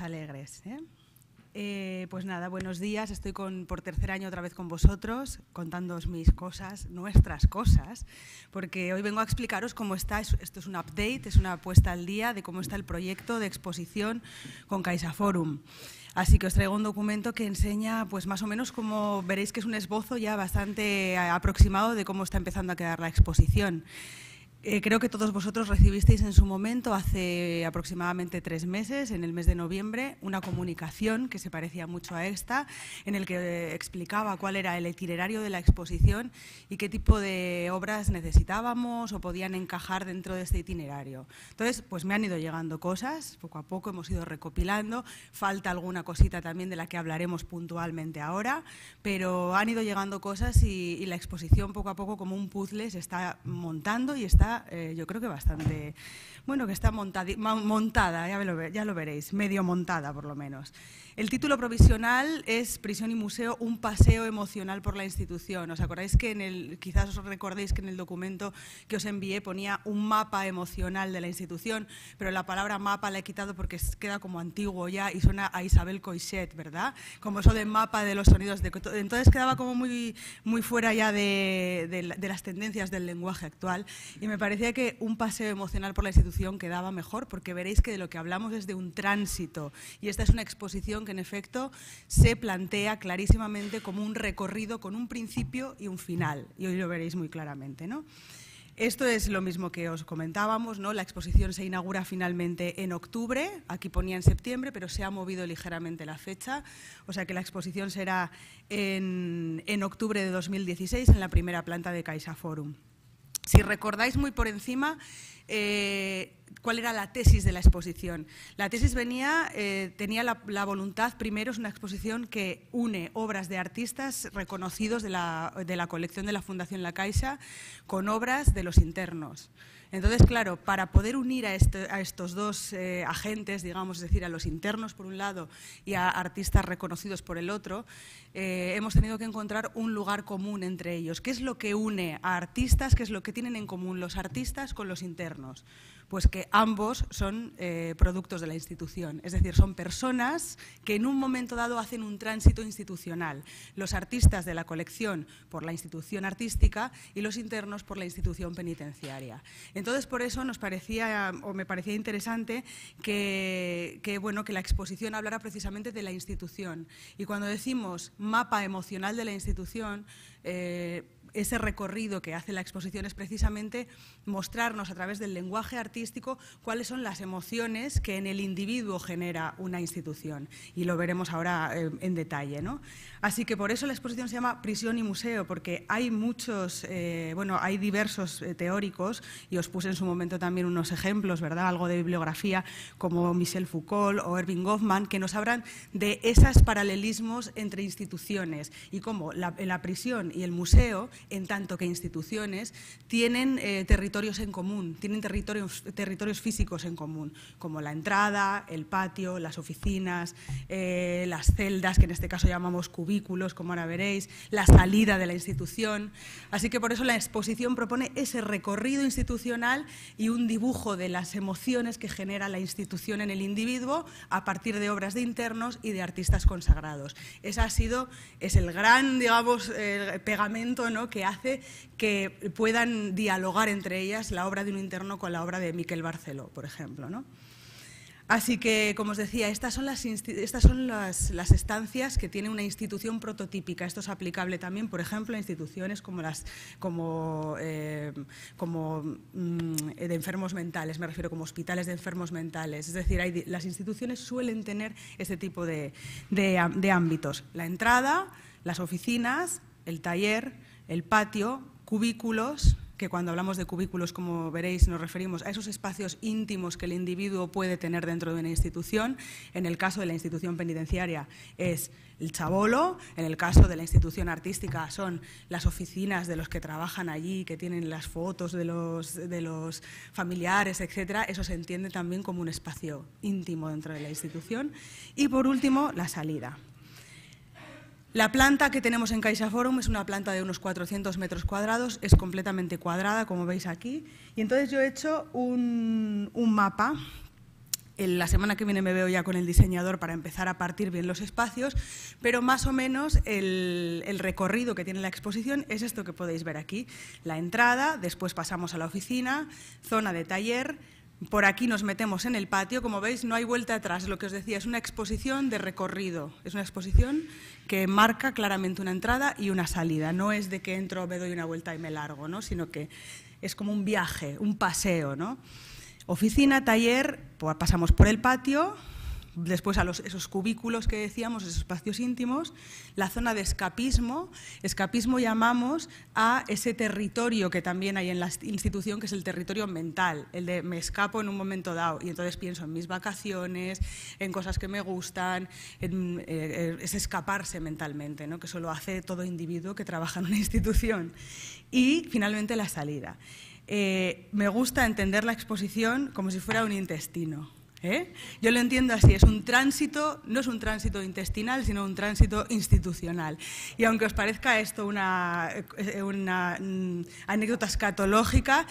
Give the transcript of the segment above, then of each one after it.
alegres. ¿eh? Eh, pues nada, buenos días. Estoy con, por tercer año otra vez con vosotros, contándoos mis cosas, nuestras cosas, porque hoy vengo a explicaros cómo está, esto es un update, es una puesta al día de cómo está el proyecto de exposición con CaixaForum. Así que os traigo un documento que enseña, pues más o menos, como veréis que es un esbozo ya bastante eh, aproximado de cómo está empezando a quedar la exposición. Eh, creo que todos vosotros recibisteis en su momento, hace aproximadamente tres meses, en el mes de noviembre, una comunicación que se parecía mucho a esta, en el que eh, explicaba cuál era el itinerario de la exposición y qué tipo de obras necesitábamos o podían encajar dentro de este itinerario. Entonces, pues me han ido llegando cosas, poco a poco hemos ido recopilando, falta alguna cosita también de la que hablaremos puntualmente ahora, pero han ido llegando cosas y la exposición poco a poco como un puzzle se está montando y está eh, yo creo que bastante, bueno, que está montada, ya lo, veréis, medio montada por lo menos. El título provisional es Prisión y Museo, un paseo emocional por la institución. ¿Os acordáis que en el, quizás os recordéis que en el documento que os envié ponía un mapa emocional de la institución, pero la palabra mapa la he quitado porque queda como antiguo ya y suena a Isabel Coixet, ¿verdad? Como eso de mapa de los sonidos. De, entonces quedaba como muy, muy fuera ya de, de, las tendencias del lenguaje actual y me parecía que un paseo emocional por la institución quedaba mejor, porque veréis que de lo que hablamos es de un tránsito. Y esta es una exposición que, en efecto, se plantea clarísimamente como un recorrido con un principio y un final. Y hoy lo veréis muy claramente, ¿no? Esto es lo mismo que os comentábamos, ¿no? La exposición se inaugura finalmente en octubre, aquí ponía en septiembre, pero se ha movido ligeramente la fecha, o sea que la exposición será en, en octubre de 2016 en la primera planta de Caixa Forum. Si recordáis muy por encima, eh, cuál era la tesis de la exposición. La tesis venía, eh, tenía la, voluntad, primero, es una exposición que une obras de artistas reconocidos de la, de la colección de la Fundación La Caixa con obras de los internos. Entonces, claro, para poder unir a, este, estos dos eh, agentes, digamos, es decir, a los internos por un lado y a artistas reconocidos por el otro, eh, hemos tenido que encontrar un lugar común entre ellos. ¿Qué es lo que une a artistas? ¿Qué es lo que tienen en común los artistas con los internos? Pues que ambos son eh, productos de la institución, es decir, son personas que en un momento dado hacen un tránsito institucional. Los artistas de la colección por la institución artística y los internos por la institución penitenciaria. Entonces, por eso nos parecía, o me parecía interesante, que, bueno, que la exposición hablara precisamente de la institución. Y cuando decimos mapa emocional de la institución, eh, ese recorrido que hace la exposición es precisamente mostrarnos a través del lenguaje artístico cuáles son las emociones que en el individuo genera una institución. Y lo veremos ahora eh, en detalle. ¿no? Así que por eso la exposición se llama Prisión y Museo, porque hay muchos, eh, bueno, hay diversos eh, teóricos, y os puse en su momento también unos ejemplos, ¿verdad? Algo de bibliografía, como Michel Foucault o Erving Goffman, que nos hablan de esos paralelismos entre instituciones y cómo la, la prisión y el museo en tanto que instituciones, tienen eh, territorios en común, tienen territorios, territorios físicos en común, como la entrada, el patio, las oficinas, eh, las celdas, que en este caso llamamos cubículos, como ahora veréis, la salida de la institución. Así que por eso la exposición propone ese recorrido institucional y un dibujo de las emociones que genera la institución en el individuo a partir de obras de internos y de artistas consagrados. Ese ha sido, es el gran, digamos, eh, pegamento ¿no? que hace que puedan dialogar entre ellas la obra de un interno con la obra de Miquel Barceló, por ejemplo. Así que, como os decía, estas son, las, estas son las, estancias que tiene una institución prototípica. Esto es aplicable también, por ejemplo, a instituciones como las eh, mm, de enfermos mentales, me refiero como hospitales de enfermos mentales. Es decir, las instituciones suelen tener ese tipo de ámbitos. La entrada, las oficinas, el taller, el patio, cubículos, que cuando hablamos de cubículos, como veréis, nos referimos a esos espacios íntimos que el individuo puede tener dentro de una institución. En el caso de la institución penitenciaria es el chabolo, en el caso de la institución artística son las oficinas de los que trabajan allí, que tienen las fotos de los, de los familiares, etc. Eso se entiende también como un espacio íntimo dentro de la institución. Y por último, la salida. La planta que tenemos en CaixaForum es una planta de unos 400 metros cuadrados, es completamente cuadrada, como veis aquí. Y entonces yo he hecho un, un mapa la semana que viene me veo ya con el diseñador para empezar a partir bien los espacios, pero más o menos el, recorrido que tiene la exposición es esto que podéis ver aquí. La entrada, después pasamos a la oficina, zona de taller, por aquí nos metemos en el patio, como veis no hay vuelta atrás, lo que os decía, es una exposición de recorrido, es una exposición que marca claramente una entrada y una salida, no es de que entro, me doy una vuelta y me largo, ¿no? sino que es como un viaje, un paseo. ¿no? Oficina, taller, pues, pasamos por el patio, después a esos cubículos que decíamos, esos espacios íntimos, la zona de escapismo. Escapismo llamamos a ese territorio que también hay en la institución, que es el territorio mental, el de me escapo en un momento dado y entonces pienso en mis vacaciones, en cosas que me gustan, eh, eh, es escaparse mentalmente, ¿no? que eso lo hace todo individuo que trabaja en una institución. Y finalmente la salida. Eh, me gusta entender la exposición como si fuera un intestino ¿eh? Yo lo entiendo así, es un tránsito, no es un tránsito intestinal, sino un tránsito institucional. Y aunque os parezca esto una, eh, mm, anécdota escatológica,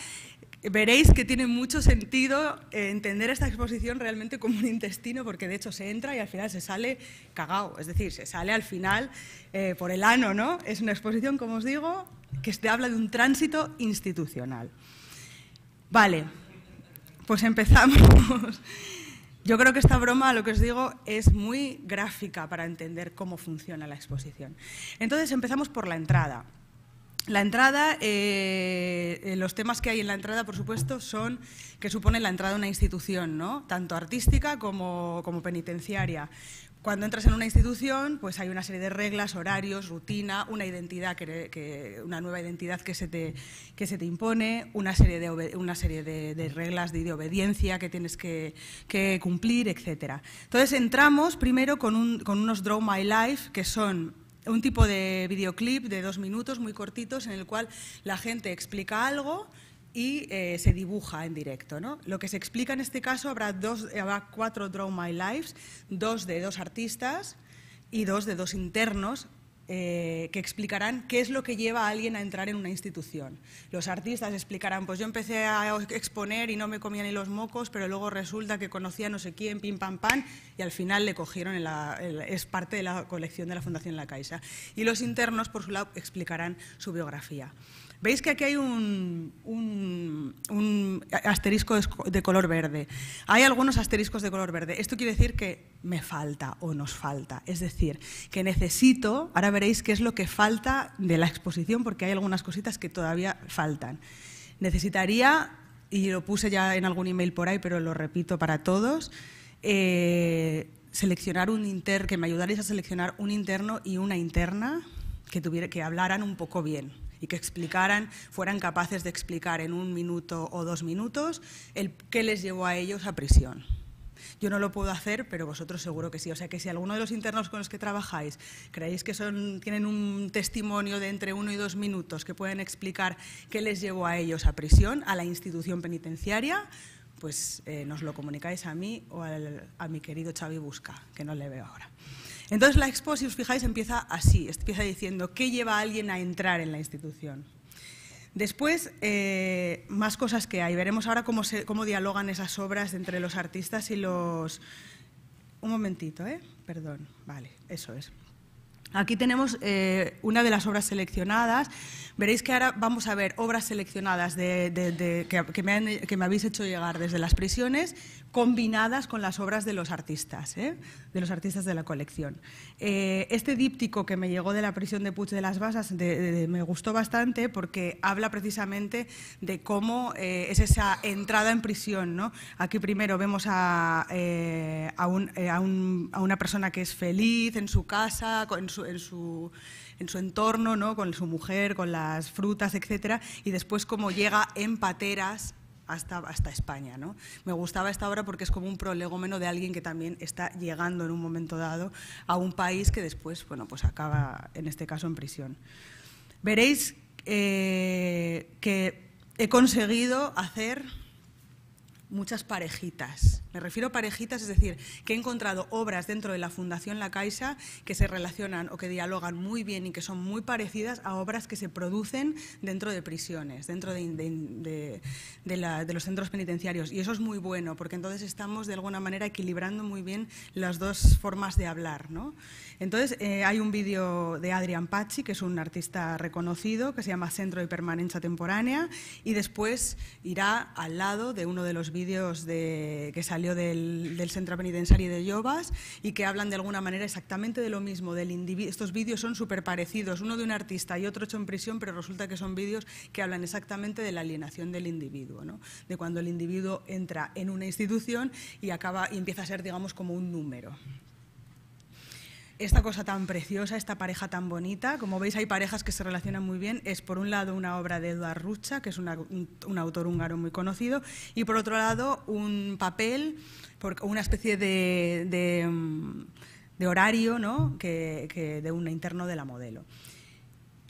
veréis que tiene mucho sentido eh, entender esta exposición realmente como un intestino, porque de hecho se entra y al final se sale cagado, es decir, se sale al final por el ano, ¿no? Es una exposición, como os digo, que se habla de un tránsito institucional. Vale, pues empezamos. Yo creo que esta broma, lo que os digo, es muy gráfica para entender cómo funciona la exposición. Entonces empezamos por la entrada. La entrada, eh, eh, los temas que hay en la entrada, por supuesto, son que supone la entrada a una institución, ¿no? tanto artística como penitenciaria, cuando entras en una institución, pues hay una serie de reglas, horarios, rutina, una identidad, que, una nueva identidad que se te, que se te impone, una serie, de, una serie de, reglas de, obediencia que tienes que, cumplir, etc. Entonces entramos primero con, un, con unos Draw My Life, que son un tipo de videoclip de dos minutos muy cortitos en el cual la gente explica algo y eh, se dibuja en directo. Lo que se explica en este caso habrá, dos, eh, habrá cuatro Draw My Lives, dos de dos artistas y dos de dos internos eh, que explicarán qué es lo que lleva a alguien a entrar en una institución. Los artistas explicarán, pues yo empecé a exponer y no me comían ni los mocos, pero luego resulta que conocía no sé quién, pim pam pam, y al final le cogieron, en la, es parte de la colección de la Fundación La Caixa. Y los internos, por su lado, explicarán su biografía. Veis que aquí hay un, asterisco de color verde. Hay algunos asteriscos de color verde. Esto quiere decir que me falta o nos falta. Es decir, que necesito, veréis qué es lo que falta de la exposición, porque hay algunas cositas que todavía faltan. Necesitaría, y lo puse ya en algún email por ahí, pero lo repito para todos, eh, seleccionar un inter, que me ayudaréis a seleccionar un interno y una interna que, tuviera, que hablaran un poco bien y que explicaran, fueran capaces de explicar en un minuto o dos minutos el, qué les llevó a ellos a prisión. Yo no lo puedo hacer, pero vosotros seguro que sí. O sea que si alguno de los internos con los que trabajáis creéis que tienen un testimonio de entre uno y dos minutos que pueden explicar qué les llevó a ellos a prisión, a la institución penitenciaria, pues eh, nos lo comunicáis a mí o a mi querido Xavi Busca, que no le veo ahora. Entonces la expo, si os fijáis, empieza así, empieza diciendo qué lleva a alguien a entrar en la institución. Después, eh, más cosas que hay. Veremos ahora cómo, cómo dialogan esas obras entre los artistas y los... Un momentito, ¿eh? Perdón. Vale, eso es. Aquí tenemos eh, una de las obras seleccionadas. Veréis que ahora vamos a ver obras seleccionadas que, me habéis hecho llegar desde las prisiones, combinadas con las obras de los artistas, ¿eh? de los artistas de la colección. Eh, este díptico que me llegó de la prisión de Puig de las Basas me gustó bastante porque habla precisamente de cómo es esa entrada en prisión. Aquí primero vemos a, una persona que es feliz en su casa, en su en, su, entorno, con su mujer, con las frutas, etcétera, Y después cómo llega en pateras hasta, hasta, España. Me gustaba esta obra porque es como un prolegómeno de alguien que también está llegando en un momento dado a un país que después bueno, pues acaba, en este caso, en prisión. Veréis eh, que he conseguido hacer muchas parejitas. Me refiero a parejitas, es decir, que he encontrado obras dentro de la Fundación La Caixa que se relacionan o que dialogan muy bien y que son muy parecidas a obras que se producen dentro de prisiones, dentro de, los centros penitenciarios. Y eso es muy bueno, porque entonces estamos de alguna manera equilibrando muy bien las dos formas de hablar. Entonces, eh, hay un vídeo de Adrián Pachi, que es un artista reconocido, que se llama Centro de Permanencia Temporánea, y después irá al lado de uno de los vídeos que salió del, centro penitenciario de Yobas y que hablan de alguna manera exactamente de lo mismo. Del estos vídeos son súper parecidos, uno de un artista y otro hecho en prisión, pero resulta que son vídeos que hablan exactamente de la alienación del individuo, de cuando el individuo entra en una institución y, acaba, y empieza a ser, digamos, como un número esta cosa tan preciosa, esta pareja tan bonita. Como veis, hay parejas que se relacionan muy bien. Es, por un lado, una obra de Eduard Rucha, que es un, autor húngaro muy conocido, y por otro lado, un papel, por, una especie de, mm, horario de un interno de la modelo.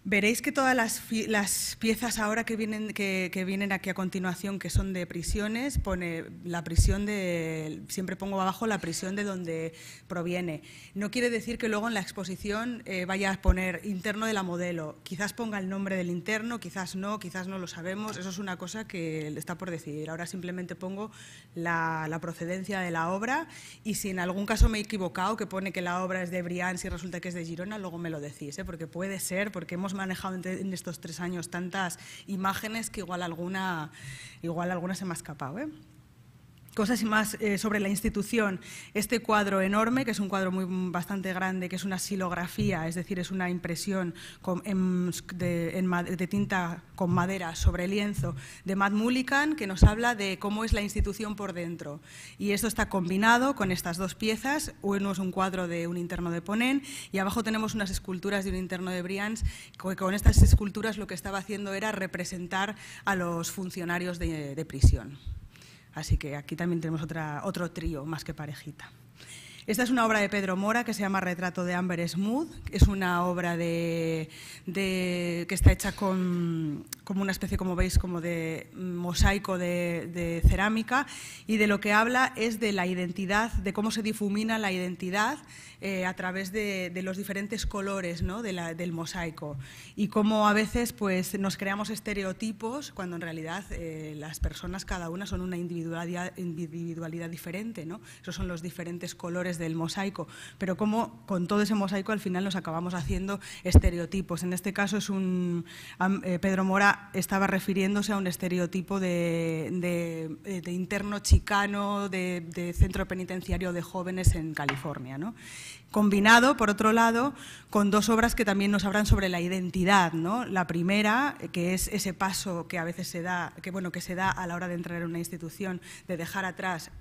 Veréis que todas las, piezas ahora que vienen, que, vienen aquí a continuación, que son de prisiones, pone la prisión de, siempre pongo abajo la prisión de donde proviene. No quiere decir que luego en la exposición eh, vaya a poner interno de la modelo. Quizás ponga el nombre del interno, quizás no, quizás no lo sabemos. Eso es una cosa que está por decidir. Ahora simplemente pongo la, procedencia de la obra y si en algún caso me he equivocado, que pone que la obra es de Brian, si resulta que es de Girona, luego me lo decís, ¿eh? porque puede ser, porque hemos manejado en estos tres años tantas imágenes que igual alguna, igual alguna se me ha escapado. ¿eh? cosas más eh, sobre la institución. Este cuadro enorme, que es un cuadro muy, bastante grande, que es una silografía, es decir, es una impresión de, tinta con madera sobre lienzo de Matt Mullican, que nos habla de cómo es la institución por dentro. Y esto está combinado con estas dos piezas. Uno es un cuadro de un interno de Ponen. y abajo tenemos unas esculturas de un interno de Brians, que con estas esculturas lo que estaba haciendo era representar a los funcionarios de prisión. Así que aquí también tenemos otra, otro trío más que parejita. Esta es una obra de Pedro Mora que se llama Retrato de Amber Smooth. Es una obra de, que está hecha con como una especie, como veis, como de mosaico de, cerámica, y de lo que habla es de la identidad, de cómo se difumina la identidad eh, a través de, los diferentes colores ¿no? del mosaico, y cómo a veces pues, nos creamos estereotipos cuando en realidad eh, las personas cada una son una individualidad, individualidad diferente, ¿no? esos son los diferentes colores del mosaico, pero cómo con todo ese mosaico al final nos acabamos haciendo estereotipos. En este caso es un... Eh, Pedro Mora estaba refiriéndose a un estereotipo de, eh, interno chicano, de, centro penitenciario de jóvenes en California. Combinado, por otro lado, con dos obras que también nos hablan sobre la identidad. La primera, que es ese paso que a veces se da, que, bueno, que se da a la hora de entrar en una institución, de dejar atrás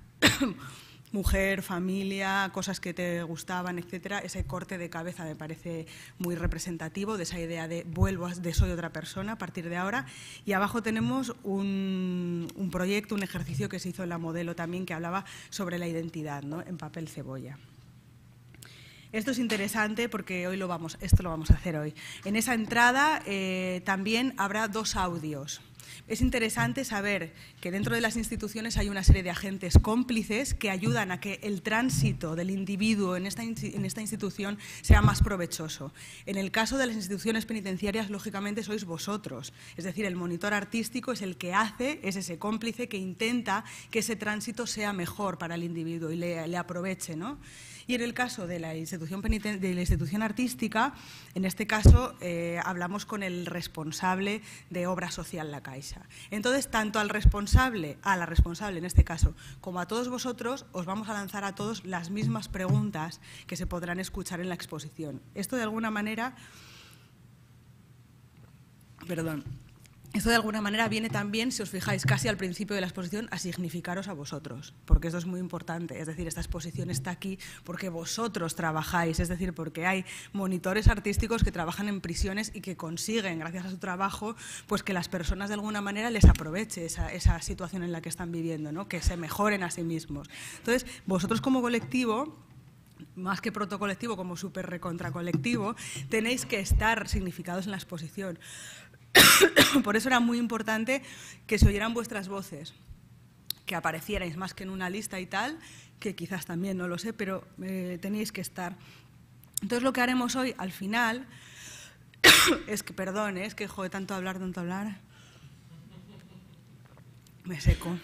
mujer, familia, cosas que te gustaban, etcétera, ese corte de cabeza me parece muy representativo de esa idea de vuelvo, de soy otra persona a partir de ahora. Y abajo tenemos un, proyecto, un ejercicio que se hizo en la modelo también que hablaba sobre la identidad en papel cebolla. Esto es interesante porque hoy lo vamos, esto lo vamos a hacer hoy. En esa entrada eh, también habrá dos audios. Es interesante saber que dentro de las instituciones hay una serie de agentes cómplices que ayudan a que el tránsito del individuo en esta, institución sea más provechoso. En el caso de las instituciones penitenciarias, lógicamente, sois vosotros. Es decir, el monitor artístico es el que hace, es ese cómplice que intenta que ese tránsito sea mejor para el individuo y le, le aproveche, ¿no? Y en el caso de la institución, de la institución artística, en este caso eh, hablamos con el responsable de obra social La Caixa. Entonces, tanto al responsable, a la responsable en este caso, como a todos vosotros, os vamos a lanzar a todos las mismas preguntas que se podrán escuchar en la exposición. Esto de alguna manera... Perdón. Esto de alguna manera viene también, si os fijáis casi al principio de la exposición, a significaros a vosotros, porque esto es muy importante. Es decir, esta exposición está aquí porque vosotros trabajáis, es decir, porque hay monitores artísticos que trabajan en prisiones y que consiguen, gracias a su trabajo, pues que las personas de alguna manera les aproveche esa, situación en la que están viviendo, ¿no? que se mejoren a sí mismos. Entonces, vosotros como colectivo más que protocolectivo, como super recontracolectivo, tenéis que estar significados en la exposición. Por eso era muy importante que se oyeran vuestras voces, que aparecierais más que en una lista y tal, que quizás también, no lo sé, pero eh, tenéis que estar. Entonces lo que haremos hoy, al final, es que, perdón, eh, es que, joder, tanto hablar, tanto hablar, me seco.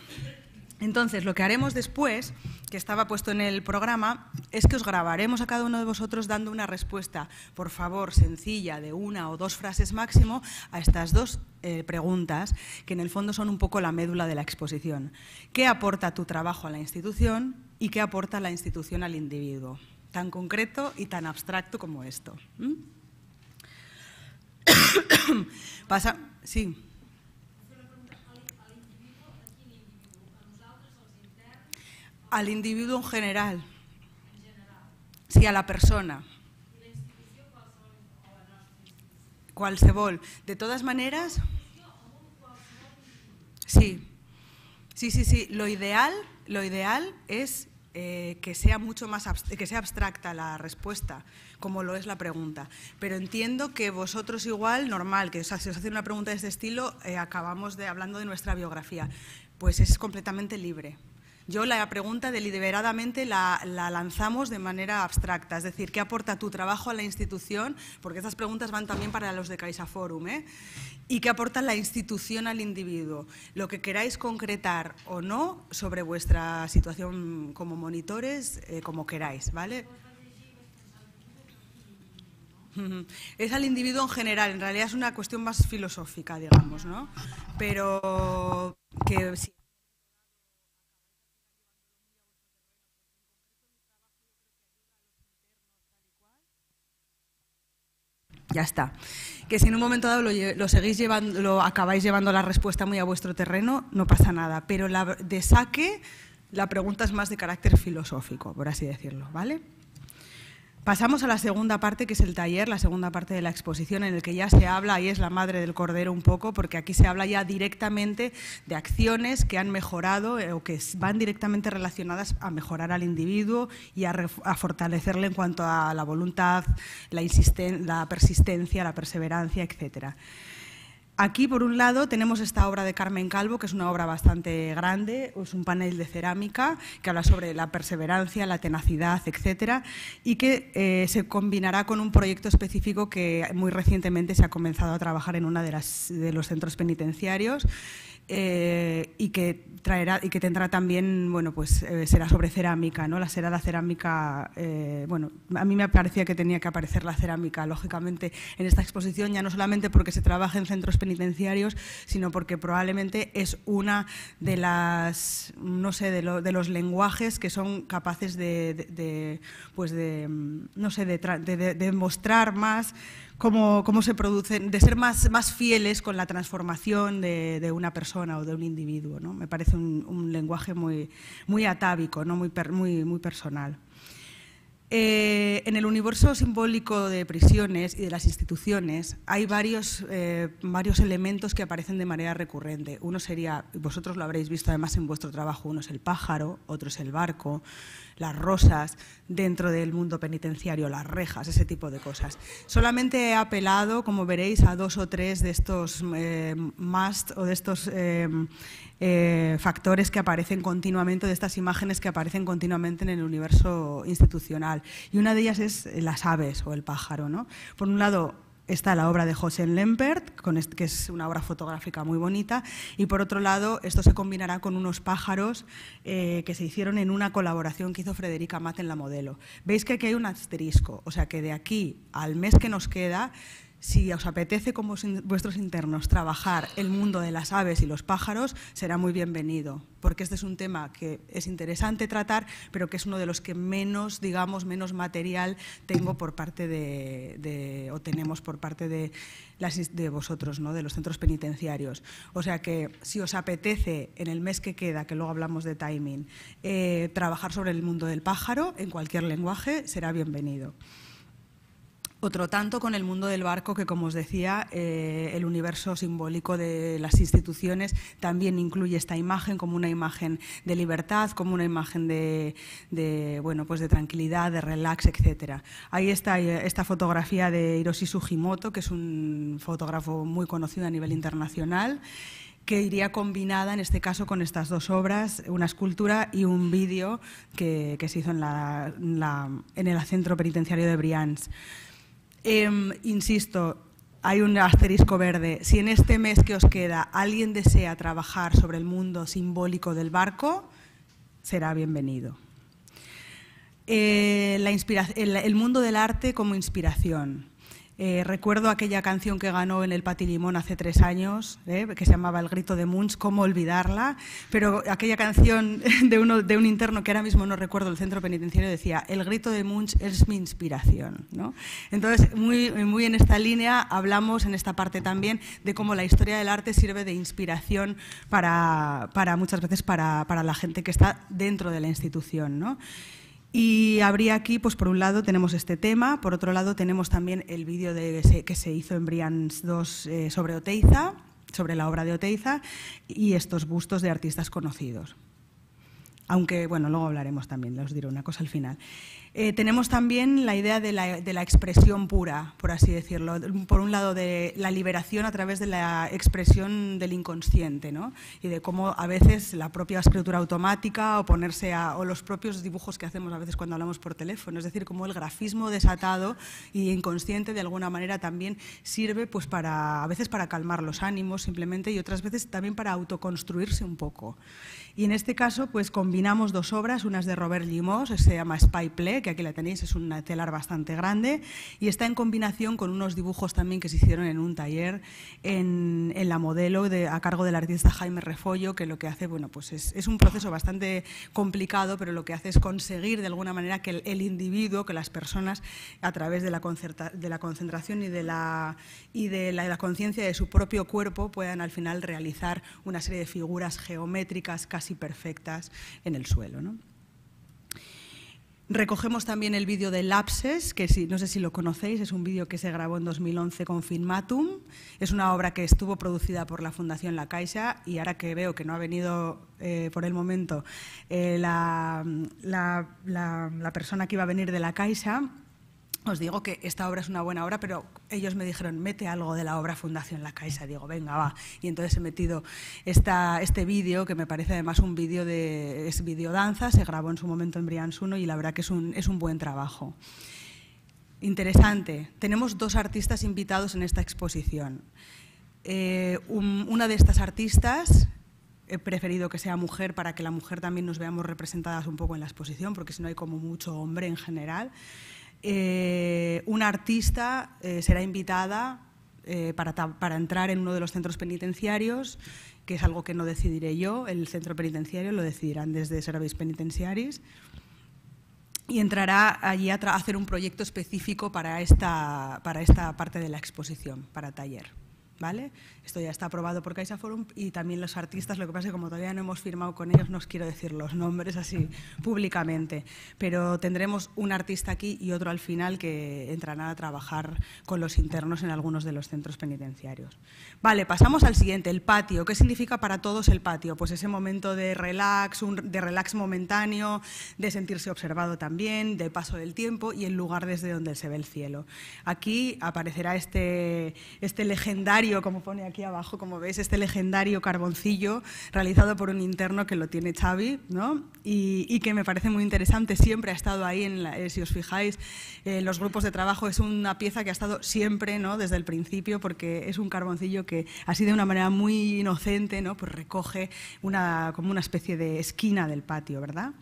Entonces, lo que haremos después, que estaba puesto en el programa, es que os grabaremos a cada uno de vosotros dando una respuesta, por favor, sencilla, de una o dos frases máximo, a estas dos eh, preguntas, que en el fondo son un poco la médula de la exposición. ¿Qué aporta tu trabajo a la institución y qué aporta la institución al individuo? Tan concreto y tan abstracto como esto. Pasa, sí. al individuo en general, sí, a la persona. Cual se vol. De todas maneras, sí, sí, sí, sí. Lo ideal, lo ideal es eh, que sea mucho más que sea abstracta la respuesta, como lo es la pregunta. Pero entiendo que vosotros igual, normal, que si os hacen una pregunta de este estilo, eh, acabamos de, hablando de nuestra biografía. Pues es completamente libre. Yo la pregunta deliberadamente la, lanzamos de manera abstracta, es decir, ¿qué aporta tu trabajo a la institución? Porque estas preguntas van también para los de Caixa Forum. ¿eh? ¿Y qué aporta la institución al individuo? Lo que queráis concretar o no sobre vuestra situación como monitores, eh, como queráis, ¿vale? Es al individuo en general, en realidad es una cuestión más filosófica, digamos, ¿no? Pero que Ya está. Que si en un momento dado lo, seguís llevando, lo acabáis llevando la respuesta muy a vuestro terreno, no pasa nada. Pero la, de saque, la pregunta es más de carácter filosófico, por así decirlo, ¿vale? Pasamos a la segunda parte, que es el taller, la segunda parte de la exposición, en el que ya se habla, y es la madre del cordero un poco, porque aquí se habla ya directamente de acciones que han mejorado eh, o que van directamente relacionadas a mejorar al individuo y a, fortalecerle en cuanto a la voluntad, la, la persistencia, la perseverancia, etcétera. Aquí, por un lado, tenemos esta obra de Carmen Calvo, que es una obra bastante grande, es un panel de cerámica que habla sobre la perseverancia, la tenacidad, etcétera, y que eh, se combinará con un proyecto específico que muy recientemente se ha comenzado a trabajar en uno de, los centros penitenciarios eh, y que traerá y que tendrá también, bueno, pues eh, será sobre cerámica, ¿no? La será cerámica, eh, bueno, a mí me parecía que tenía que aparecer la cerámica, lógicamente, en esta exposición, ya no solamente porque se trabaja en centros penitenciarios, sino porque probablemente es una de las, no sé, de, de los lenguajes que son capaces de, de, pues de, mm, no sé, de mostrar más cómo, se producen, de ser más, fieles con la transformación de, una persona o de un individuo. Me parece un, lenguaje muy, muy atávico, ¿no? muy, muy, personal. Eh, en el universo simbólico de prisiones y de las instituciones hay varios, eh, varios elementos que aparecen de manera recurrente. Uno sería, vosotros lo habréis visto además en vuestro trabajo, uno es el pájaro, otro es el barco, las rosas dentro del mundo penitenciario, las rejas, ese tipo de cosas. Solamente he apelado, como veréis, a dos o tres de estos eh, must o de estos eh, eh, factores que aparecen continuamente, de estas imágenes que aparecen continuamente en el universo institucional. Y una de ellas es las aves o el pájaro. ¿no? Por un lado, está la obra de José Lempert, que es una obra fotográfica muy bonita, y por otro lado, esto se combinará con unos pájaros eh, que se hicieron en una colaboración que hizo Frederica Mat en la modelo. Veis que aquí hay un asterisco, o sea que de aquí al mes que nos queda si os apetece como vuestros internos trabajar el mundo de las aves y los pájaros, será muy bienvenido, porque este es un tema que es interesante tratar, pero que es uno de los que menos, digamos, menos material tengo por parte de, o tenemos por parte de, las, de vosotros, ¿no? de los centros penitenciarios. O sea que si os apetece en el mes que queda, que luego hablamos de timing, eh, trabajar sobre el mundo del pájaro en cualquier lenguaje, será bienvenido. Otro tanto con el mundo del barco, que como os decía, eh, el universo simbólico de las instituciones también incluye esta imagen como una imagen de libertad, como una imagen de, bueno, pues de tranquilidad, de relax, etc. Ahí está eh, esta fotografía de Hiroshi Sugimoto, que es un fotógrafo muy conocido a nivel internacional que iría combinada en este caso con estas dos obras, una escultura y un vídeo que, se hizo en, el centro penitenciario de Brians. Em, insisto, hay un asterisco verde. Si en este mes que os queda alguien desea trabajar sobre el mundo simbólico del barco, será bienvenido. Eh, el mundo del arte como inspiración. Eh, recuerdo aquella canción que ganó en el Limón hace tres años, ¿eh? que se llamaba El grito de Munch, cómo olvidarla, pero aquella canción de, un interno que ahora mismo no recuerdo el centro penitenciario decía, El grito de Munch es mi inspiración. Entonces, muy, en esta línea hablamos en esta parte también de cómo la historia del arte sirve de inspiración para, muchas veces para, para la gente que está dentro de la institución. ¿no? Y habría aquí, pues por un lado tenemos este tema, por otro lado tenemos también el vídeo que se hizo en Brian 2 eh, sobre Oteiza, sobre la obra de Oteiza y estos bustos de artistas conocidos aunque bueno, luego hablaremos también, les diré una cosa al final. Eh, tenemos también la idea de la, expresión pura, por así decirlo. Por un lado, de la liberación a través de la expresión del inconsciente, ¿no? Y de cómo a veces la propia escritura automática o ponerse a, o los propios dibujos que hacemos a veces cuando hablamos por teléfono, es decir, cómo el grafismo desatado y inconsciente de alguna manera también sirve pues para a veces para calmar los ánimos simplemente y otras veces también para autoconstruirse un poco. Y en este caso, pues combinamos dos obras, unas de Robert Limos, se llama Spy Play, que aquí la tenéis, es un telar bastante grande, y está en combinación con unos dibujos también que se hicieron en un taller en, en la modelo a cargo del artista Jaime Refollo, que lo que hace, bueno, pues es, es, un proceso bastante complicado, pero lo que hace es conseguir de alguna manera que el, individuo, que las personas, a través de la, de la concentración y de la, y de la, la conciencia de su propio cuerpo, puedan al final realizar una serie de figuras geométricas, y perfectas en el suelo. Recogemos también el vídeo de Lapses, que no sé si lo conocéis, es un vídeo que se grabó en 2011 con Filmatum. Es una obra que estuvo producida por la Fundación La Caixa y ahora que veo que no ha venido eh, por el momento eh, la, la persona que iba a venir de La Caixa, os digo que esta obra es una buena obra, pero ellos me dijeron, mete algo de la obra Fundación La Caixa. Digo, venga, va. Y entonces he metido esta, este vídeo, que me parece además un vídeo de es videodanza, se grabó en su momento en 1 y la verdad que es un, es un buen trabajo. Interesante. Tenemos dos artistas invitados en esta exposición. Eh, una de estas artistas he preferido que sea mujer para que la mujer también nos veamos representadas un poco en la exposición, porque si no hay como mucho hombre en general. Un eh, una artista eh, será invitada eh, para, entrar en uno de los centros penitenciarios, que es algo que no decidiré yo, el centro penitenciario lo decidirán desde Service Penitenciaris, y entrará allí a hacer un proyecto específico para esta, para esta parte de la exposición, para taller. Esto ya está aprobado por CaixaForum y también los artistas, lo que pasa es que como todavía no hemos firmado con ellos, no os quiero decir los nombres así públicamente, pero tendremos un artista aquí y otro al final que entrará a trabajar con los internos en algunos de los centros penitenciarios. Vale, pasamos al siguiente, el patio. ¿Qué significa para todos el patio? Pues ese momento de relax, un, de relax momentáneo, de sentirse observado también, de paso del tiempo y el lugar desde donde se ve el cielo. Aquí aparecerá este, este legendario como pone aquí abajo, como veis, este legendario carboncillo realizado por un interno que lo tiene Xavi, ¿no? Y, que me parece muy interesante, siempre ha estado ahí, en eh, si os fijáis, en los grupos de trabajo es una pieza que ha estado siempre, ¿no? Desde el principio, porque es un carboncillo que así de una manera muy inocente, ¿no? Pues recoge una, como una especie de esquina del patio, ¿verdad?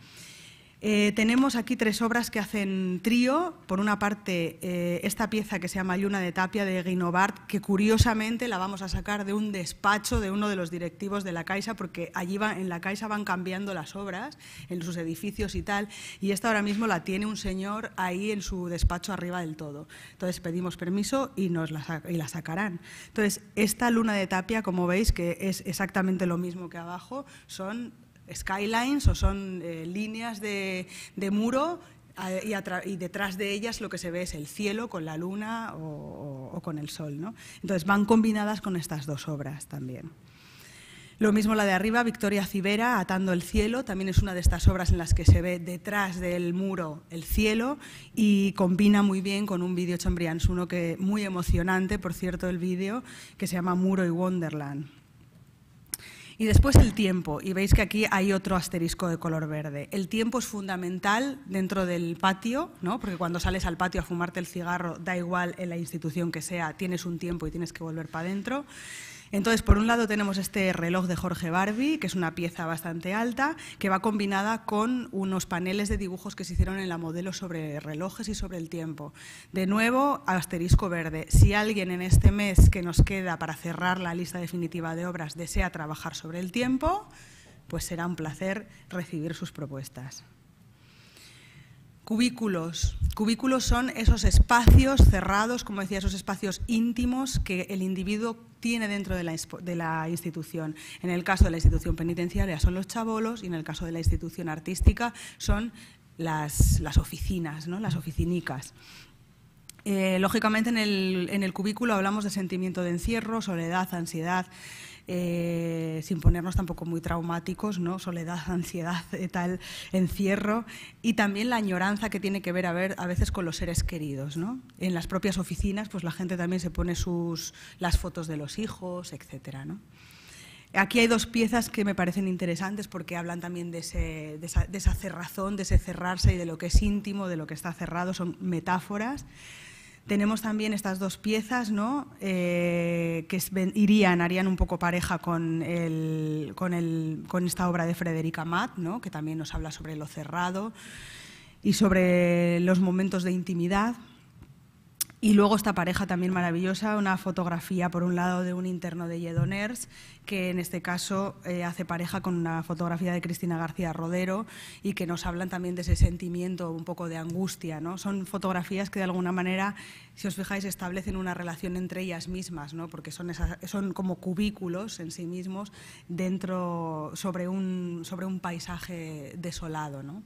Eh, tenemos aquí tres obras que hacen trío. Por una parte, eh, esta pieza que se llama Luna de Tapia de Guinobart, que curiosamente la vamos a sacar de un despacho de uno de los directivos de la Caixa, porque allí va, en la Caixa van cambiando las obras, en sus edificios y tal, y esta ahora mismo la tiene un señor ahí en su despacho arriba del todo. Entonces pedimos permiso y, nos la, y la sacarán. Entonces, esta Luna de Tapia, como veis, que es exactamente lo mismo que abajo, son skylines o son eh, líneas de, muro y, detrás de ellas lo que se ve es el cielo con la luna o, con el sol. ¿no? Entonces van combinadas con estas dos obras también. Lo mismo la de arriba, Victoria Cibera, Atando el Cielo, también es una de estas obras en las que se ve detrás del muro el cielo y combina muy bien con un vídeo chambrians, uno que muy emocionante, por cierto, el vídeo, que se llama Muro y Wonderland. Y después el tiempo, y veis que aquí hay otro asterisco de color verde. El tiempo es fundamental dentro del patio, ¿no? porque cuando sales al patio a fumarte el cigarro, da igual en la institución que sea, tienes un tiempo y tienes que volver para adentro. Entonces, por un lado tenemos este reloj de Jorge Barbie, que es una pieza bastante alta, que va combinada con unos paneles de dibujos que se hicieron en la modelo sobre relojes y sobre el tiempo. De nuevo, asterisco verde. Si alguien en este mes que nos queda para cerrar la lista definitiva de obras desea trabajar sobre el tiempo, pues será un placer recibir sus propuestas. Cubículos. Cubículos son esos espacios cerrados, como decía, esos espacios íntimos que el individuo tiene dentro de la, institución. En el caso de la institución penitenciaria son los chabolos y en el caso de la institución artística son las, oficinas, las oficinicas. Eh, lógicamente en el cubículo hablamos de sentimiento de encierro, soledad, ansiedad, eh, sin ponernos tampoco muy traumáticos, ¿no? Soledad, ansiedad, eh, tal, encierro, y también la añoranza que tiene que ver a, ver, a veces con los seres queridos, ¿no? En las propias oficinas, pues la gente también se pone sus, las fotos de los hijos, etcétera, ¿no? Aquí hay dos piezas que me parecen interesantes porque hablan también de, ese, de, de esa cerrazón, de ese cerrarse y de lo que es íntimo, de lo que está cerrado, son metáforas. Tenemos también estas dos piezas eh, que irían, harían un poco pareja con, esta obra de Frederica Matt, ¿no? que también nos habla sobre lo cerrado y sobre los momentos de intimidad. Y luego esta pareja también maravillosa, una fotografía por un lado de un interno de Yedoners, que en este caso eh, hace pareja con una fotografía de Cristina García Rodero y que nos hablan también de ese sentimiento un poco de angustia. ¿no? Son fotografías que de alguna manera, si os fijáis, establecen una relación entre ellas mismas, ¿no? porque son, como cubículos en sí mismos dentro, sobre un, sobre un paisaje desolado. ¿no?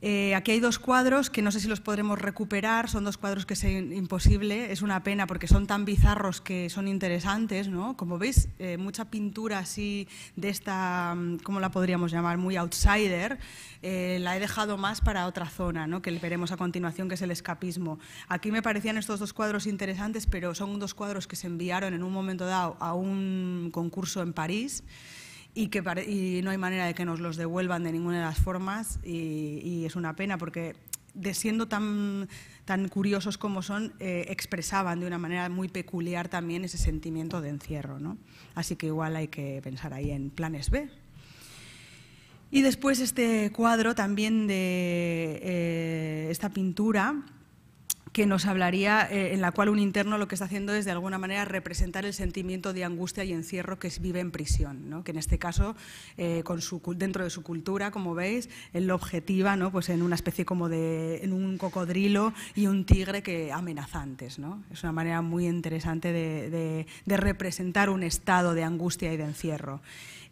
Eh, aquí hay dos cuadros que no sé si los podremos recuperar, son dos cuadros que es imposible, es una pena porque son tan bizarros que son interesantes, ¿no? Como veis, eh, mucha pintura así de esta, mm, ¿cómo la podríamos llamar? Muy outsider, eh, la he dejado más para otra zona, ¿no? Que veremos a continuación, que es el escapismo. Aquí me parecían estos dos cuadros interesantes, pero son dos cuadros que se enviaron en un momento dado a un concurso en París y que no hay manera de que nos los devuelvan de ninguna de las formas y, es una pena porque de siendo tan, tan curiosos como son, eh, expresaban de una manera muy peculiar también ese sentimiento de encierro. Así que igual hay que pensar ahí en planes B. Y después este cuadro también de eh, esta pintura que nos hablaría, eh, en la cual un interno lo que está haciendo es de alguna manera representar el sentimiento de angustia y encierro que vive en prisión, que en este caso, eh, con su, dentro de su cultura, como veis, él lo objetiva pues en una especie como de un cocodrilo y un tigre que amenazantes. Es una manera muy interesante de, representar un estado de angustia y de encierro.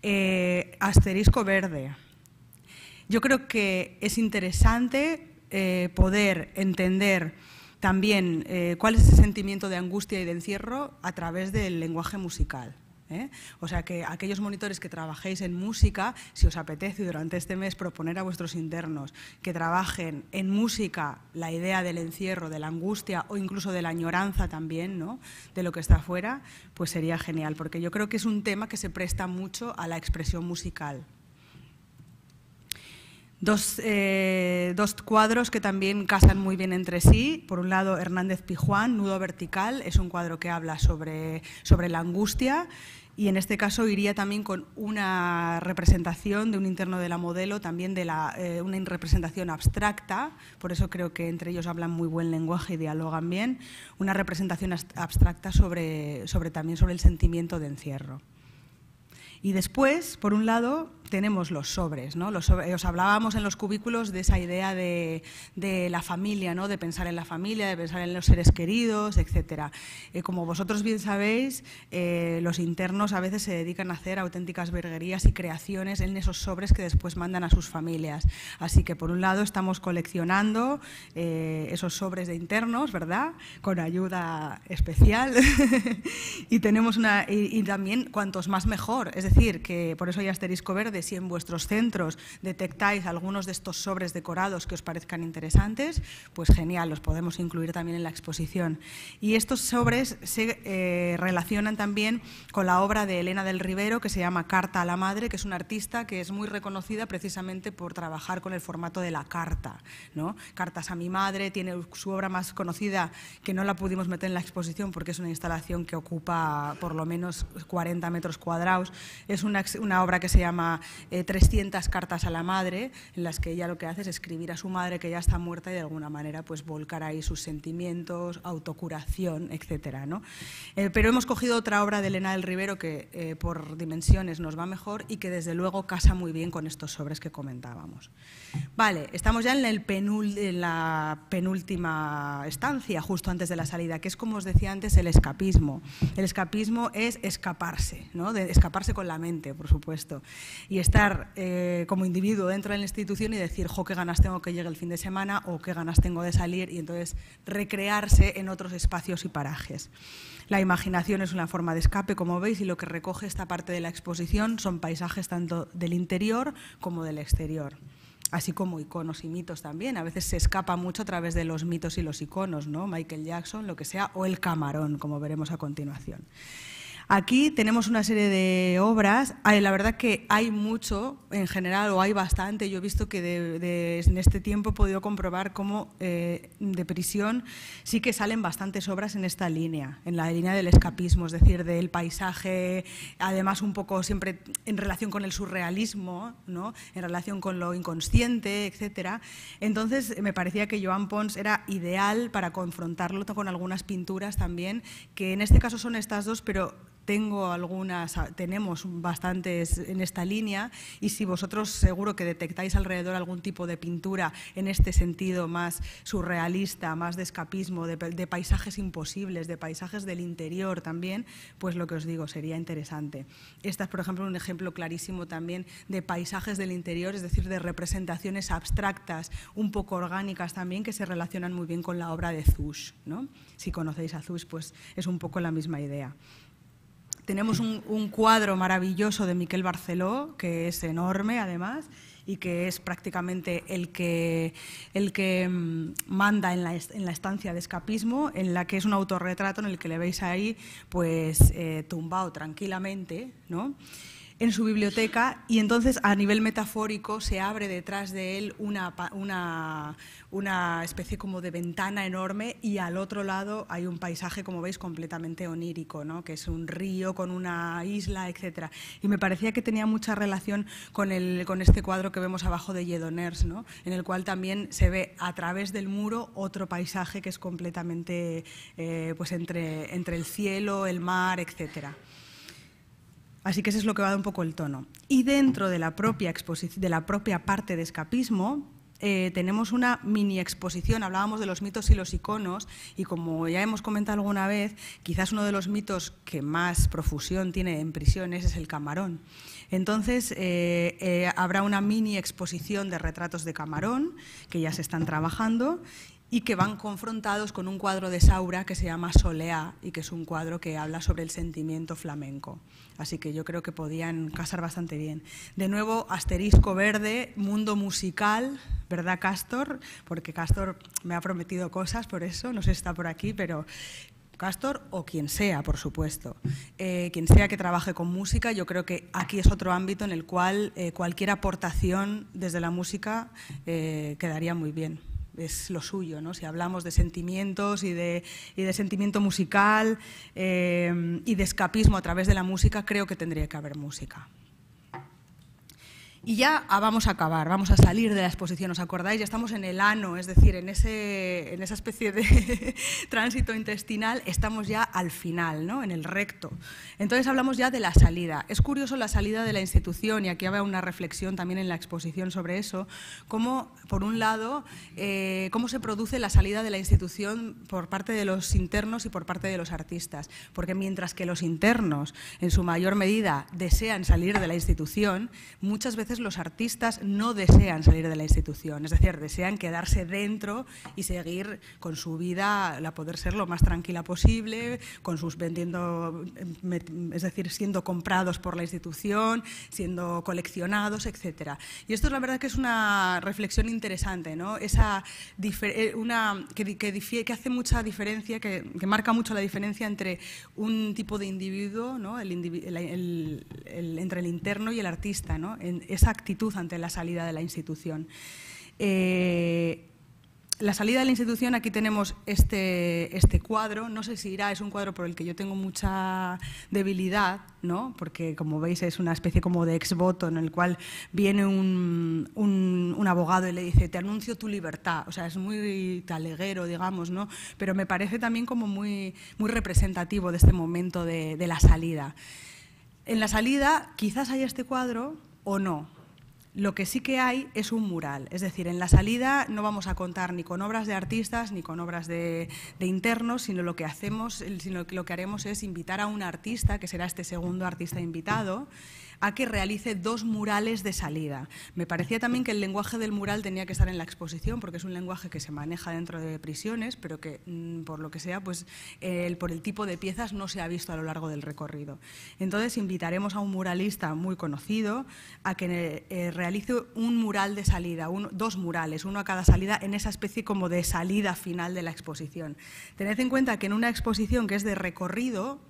Eh, asterisco verde. Yo creo que es interesante poder entender también, eh, ¿cuál es ese sentimiento de angustia y de encierro a través del lenguaje musical? ¿eh? O sea que aquellos monitores que trabajéis en música, si os apetece durante este mes proponer a vuestros internos que trabajen en música la idea del encierro, de la angustia o incluso de la añoranza también, ¿no? de lo que está afuera, pues sería genial, porque yo creo que es un tema que se presta mucho a la expresión musical. Eh, dos, cuadros que también casan muy bien entre sí. Por un lado, Hernández Pijuán, Nudo Vertical, es un cuadro que habla sobre, sobre la angustia y en este caso iría también con una representación de un interno de la modelo, también de la, eh, una representación abstracta, por eso creo que entre ellos hablan muy buen lenguaje y dialogan bien, una representación abstracta sobre, sobre también sobre el sentimiento de encierro. Y después, por un lado, tenemos los sobres. ¿no? Los os hablábamos en los cubículos de esa idea de, la familia, de pensar en la familia, de pensar en los seres queridos, etcétera, eh, como vosotros bien sabéis, eh, los internos a veces se dedican a hacer auténticas verguerías y creaciones en esos sobres que después mandan a sus familias. Así que, por un lado, estamos coleccionando eh, esos sobres de internos, ¿verdad? Con ayuda especial. y tenemos una. y también cuantos más mejor. Es decir, que por eso hay asterisco verde si en vuestros centros detectáis algunos de estos sobres decorados que os parezcan interesantes, pues genial, los podemos incluir también en la exposición. Y estos sobres se eh, relacionan también con la obra de Elena del Rivero que se llama Carta a la Madre, que es una artista que es muy reconocida precisamente por trabajar con el formato de la carta. ¿no? Cartas a mi madre, tiene su obra más conocida que no la pudimos meter en la exposición porque es una instalación que ocupa por lo menos 40 metros cuadrados. Es una obra que se llama 300 eh, cartas a la madre, en las que ella lo que hace es escribir a su madre que ya está muerta y de alguna manera pues volcar ahí sus sentimientos, autocuración, etcétera, ¿no? Eh, pero hemos cogido otra obra de Elena del Rivero que eh, por dimensiones nos va mejor y que desde luego casa muy bien con estos sobres que comentábamos. Vale, estamos ya en, el en la penúltima estancia, justo antes de la salida, que es como os decía antes, el escapismo. El escapismo es escaparse, ¿no? de escaparse con la mente, por supuesto y estar eh, como individuo dentro de la institución y decir, jo, qué ganas tengo que llegue el fin de semana o qué ganas tengo de salir y entonces recrearse en otros espacios y parajes. La imaginación es una forma de escape, como veis, y lo que recoge esta parte de la exposición son paisajes tanto del interior como del exterior así como iconos y mitos también. A veces se escapa mucho a través de los mitos y los iconos, ¿no? Michael Jackson, lo que sea, o el camarón, como veremos a continuación. Aquí tenemos una serie de obras, la verdad que hay mucho en general, o hay bastante, yo he visto que en este tiempo he podido comprobar cómo eh, de prisión sí que salen bastantes obras en esta línea, en la línea del escapismo, es decir, del paisaje, además un poco siempre en relación con el surrealismo, ¿no? en relación con lo inconsciente, etc. Entonces me parecía que Joan Pons era ideal para confrontarlo con algunas pinturas también, que en este caso son estas dos, pero tengo algunas, tenemos bastantes en esta línea y si vosotros seguro que detectáis alrededor algún tipo de pintura en este sentido más surrealista, más de escapismo, de, paisajes imposibles, de paisajes del interior también, pues lo que os digo sería interesante. Esta es, por ejemplo, un ejemplo clarísimo también de paisajes del interior, es decir, de representaciones abstractas, un poco orgánicas también, que se relacionan muy bien con la obra de Zush. ¿no? Si conocéis a Zush, pues es un poco la misma idea. Tenemos un, cuadro maravilloso de Miquel Barceló, que es enorme además y que es prácticamente el que, el que mm, manda en la, estancia de escapismo, en la que es un autorretrato en el que le veis ahí pues eh, tumbado tranquilamente, ¿no? en su biblioteca y entonces a nivel metafórico se abre detrás de él una, una, especie como de ventana enorme y al otro lado hay un paisaje, como veis, completamente onírico, ¿no? que es un río con una isla, etc. Y me parecía que tenía mucha relación con, el, con este cuadro que vemos abajo de Yedoners, ¿no? en el cual también se ve a través del muro otro paisaje que es completamente eh, pues entre, entre el cielo, el mar, etcétera. Así que eso es lo que va a dar un poco el tono. Y dentro de la propia, de la propia parte de escapismo, eh, tenemos una mini exposición. Hablábamos de los mitos y los iconos, y como ya hemos comentado alguna vez, quizás uno de los mitos que más profusión tiene en prisiones es el camarón. Entonces, eh, eh, habrá una mini exposición de retratos de camarón que ya se están trabajando y que van confrontados con un cuadro de Saura que se llama Soleá y que es un cuadro que habla sobre el sentimiento flamenco. Así que yo creo que podían casar bastante bien. De nuevo, asterisco verde, mundo musical, ¿verdad, Castor? Porque Castor me ha prometido cosas por eso, no sé si está por aquí, pero Castor o quien sea, por supuesto. Eh, quien sea que trabaje con música, yo creo que aquí es otro ámbito en el cual eh, cualquier aportación desde la música eh, quedaría muy bien es lo suyo, ¿no? Si hablamos de sentimientos y de, sentimiento musical eh, y de escapismo a través de la música, creo que tendría que haber música. Y ya ah, vamos a acabar, vamos a salir de la exposición, ¿os acordáis? Ya estamos en el ano, es decir, en, ese, en esa especie de tránsito intestinal, estamos ya al final, ¿no? en el recto. Entonces hablamos ya de la salida. Es curioso la salida de la institución, y aquí había una reflexión también en la exposición sobre eso, cómo, por un lado, eh, cómo se produce la salida de la institución por parte de los internos y por parte de los artistas. Porque mientras que los internos, en su mayor medida, desean salir de la institución, muchas veces los artistas no desean salir de la institución, es decir, desean quedarse dentro y seguir con su vida, la poder ser lo más tranquila posible, con sus vendiendo, es decir, siendo comprados por la institución, siendo coleccionados, etcétera. Y esto es la verdad que es una reflexión interesante, ¿no? Esa eh, una que, hace mucha diferencia, que, marca mucho la diferencia entre un tipo de individuo, entre el interno y el artista, ¿no? En actitud ante la salida de la institución. Eh, la salida de la institución, aquí tenemos este, este cuadro, no sé si irá, es un cuadro por el que yo tengo mucha debilidad, porque como veis es una especie como de ex voto en el cual viene un, abogado y le dice, te anuncio tu libertad, o sea, es muy taleguero, digamos, ¿no? pero me parece también como muy, muy representativo de este momento de la salida. En la salida quizás haya este cuadro o no, lo que sí que hay es un mural, es decir, en la salida no vamos a contar ni con obras de artistas ni con obras de, internos, sino lo que hacemos, sino lo que haremos es invitar a un artista, que será este segundo artista invitado, a que realice dos murales de salida. Me parecía también que el lenguaje del mural tenía que estar en la exposición, porque es un lenguaje que se maneja dentro de prisiones, pero que mm, por lo que sea, pues por el tipo de piezas no se ha visto a lo largo del recorrido. Entonces invitaremos a un muralista muy conocido a que eh, eh, realice un mural de salida, dos murales, uno a cada salida, en esa especie como de salida final de la exposición. Tened en cuenta que en una exposición que es de recorrido,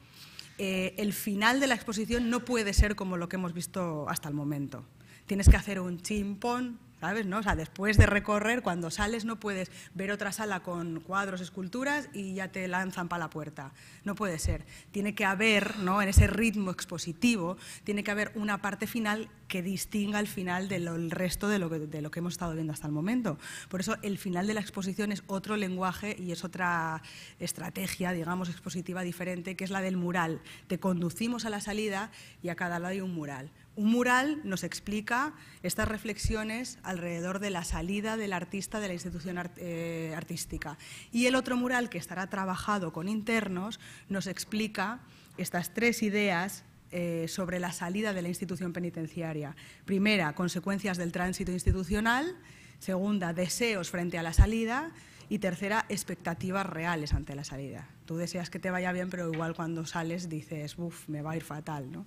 eh, el final de la exposición no puede ser como lo que hemos visto hasta el momento. Tienes que hacer un chimpón ¿Sabes? ¿No? O sea, después de recorrer, cuando sales no puedes ver otra sala con cuadros, esculturas y ya te lanzan para la puerta. No puede ser. Tiene que haber, ¿no? en ese ritmo expositivo, tiene que haber una parte final que distinga el final del resto de lo, que, de lo que hemos estado viendo hasta el momento. Por eso el final de la exposición es otro lenguaje y es otra estrategia, digamos, expositiva diferente, que es la del mural. Te conducimos a la salida y a cada lado hay un mural un mural nos explica estas reflexiones alrededor de la salida del artista de la institución eh, artística. Y el otro mural, que estará trabajado con internos, nos explica estas tres ideas eh, sobre la salida de la institución penitenciaria. Primera, consecuencias del tránsito institucional. Segunda, deseos frente a la salida. Y tercera, expectativas reales ante la salida. Tú deseas que te vaya bien, pero igual cuando sales dices, uff, me va a ir fatal. ¿no?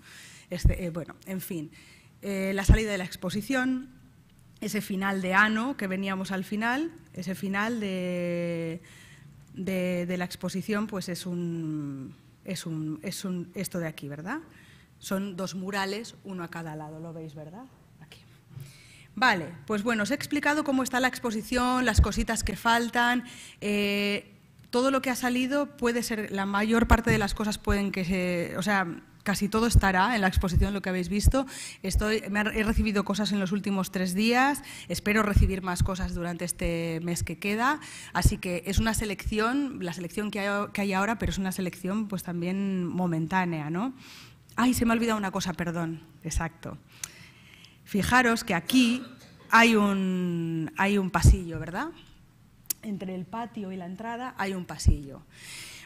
Este, eh, bueno, en fin, eh, la salida de la exposición, ese final de ano que veníamos al final, ese final de, de, la exposición, pues es un, es un, es un, esto de aquí, ¿verdad? Son dos murales, uno a cada lado, lo veis, ¿verdad? Vale, pues bueno, os he explicado cómo está la exposición, las cositas que faltan. Eh, todo lo que ha salido puede ser, la mayor parte de las cosas pueden que se, o sea, casi todo estará en la exposición, lo que habéis visto. Estoy, he recibido cosas en los últimos tres días, espero recibir más cosas durante este mes que queda, así que es una selección, la selección que hay, ahora, pero es una selección pues también momentánea, ¿no? Ay, se me ha olvidado una cosa, perdón, exacto. Fijaros que aquí hay un, hay un pasillo, ¿verdad? Entre el patio y la entrada hay un pasillo.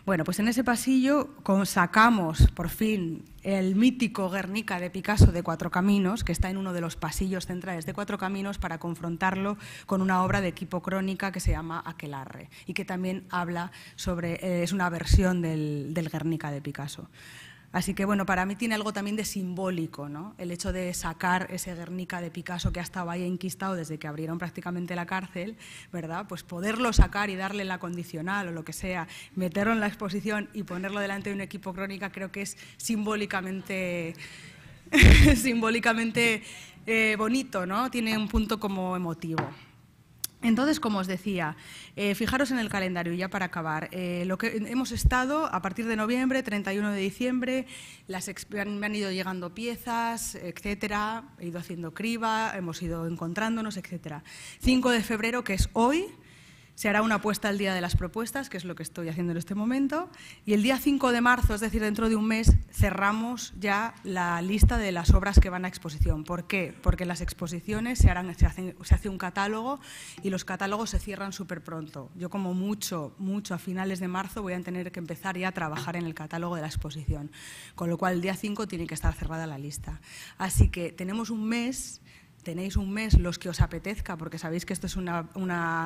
Bueno, pues en ese pasillo sacamos por fin el mítico Guernica de Picasso de Cuatro Caminos, que está en uno de los pasillos centrales de Cuatro Caminos, para confrontarlo con una obra de equipo crónica que se llama Aquelarre y que también habla sobre, eh, es una versión del, del Guernica de Picasso. Así que bueno, para mí tiene algo también de simbólico, ¿no? El hecho de sacar ese Guernica de Picasso que ha estado ahí enquistado desde que abrieron prácticamente la cárcel, ¿verdad? Pues poderlo sacar y darle la condicional o lo que sea, meterlo en la exposición y ponerlo delante de un equipo crónica creo que es simbólicamente simbólicamente eh, bonito, ¿no? Tiene un punto como emotivo. Entonces, como os decía, eh, fijaros en el calendario, ya para acabar. Eh, lo que hemos estado a partir de noviembre, 31 de diciembre, las me han ido llegando piezas, etcétera, he ido haciendo criba, hemos ido encontrándonos, etcétera. 5 de febrero, que es hoy, se hará una apuesta al día de las propuestas, que es lo que estoy haciendo en este momento, y el día 5 de marzo, es decir, dentro de un mes, cerramos ya la lista de las obras que van a exposición. ¿Por qué? Porque las exposiciones se, harán, se, hacen, hace un catálogo y los catálogos se cierran súper pronto. Yo como mucho, mucho a finales de marzo voy a tener que empezar ya a trabajar en el catálogo de la exposición, con lo cual el día 5 tiene que estar cerrada la lista. Así que tenemos un mes tenéis un mes los que os apetezca, porque sabéis que esto es una,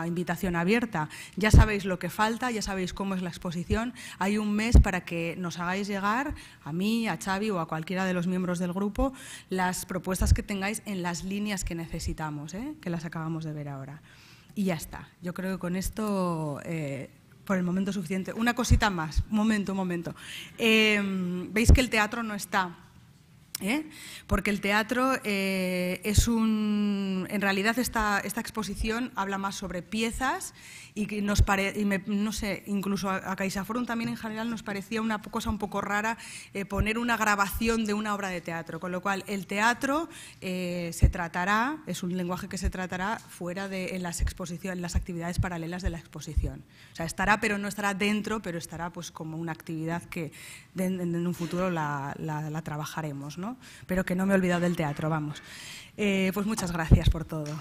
invitación abierta, ya sabéis lo que falta, ya sabéis cómo es la exposición, hay un mes para que nos hagáis llegar, a mí, a Xavi o a cualquiera de los miembros del grupo, las propuestas que tengáis en las líneas que necesitamos, ¿eh? que las acabamos de ver ahora. Y ya está, yo creo que con esto... Eh, por el momento suficiente. Una cosita más, momento, momento. Eh, veis que el teatro no está ¿eh? Porque el teatro eh, es un... En realidad esta, esta, exposición habla más sobre piezas y nos pare, no sé, incluso a, a CaixaForum también en general nos parecía una cosa un poco rara eh, poner una grabación de una obra de teatro, con lo cual el teatro se tratará, es un lenguaje que se tratará fuera de en las exposiciones, en las actividades paralelas de la exposición. O sea, estará pero no estará dentro, pero estará pues como una actividad que en, un futuro la trabajaremos, ¿no? Pero que no me he olvidado del teatro, vamos. Eh, pues muchas gracias por todo.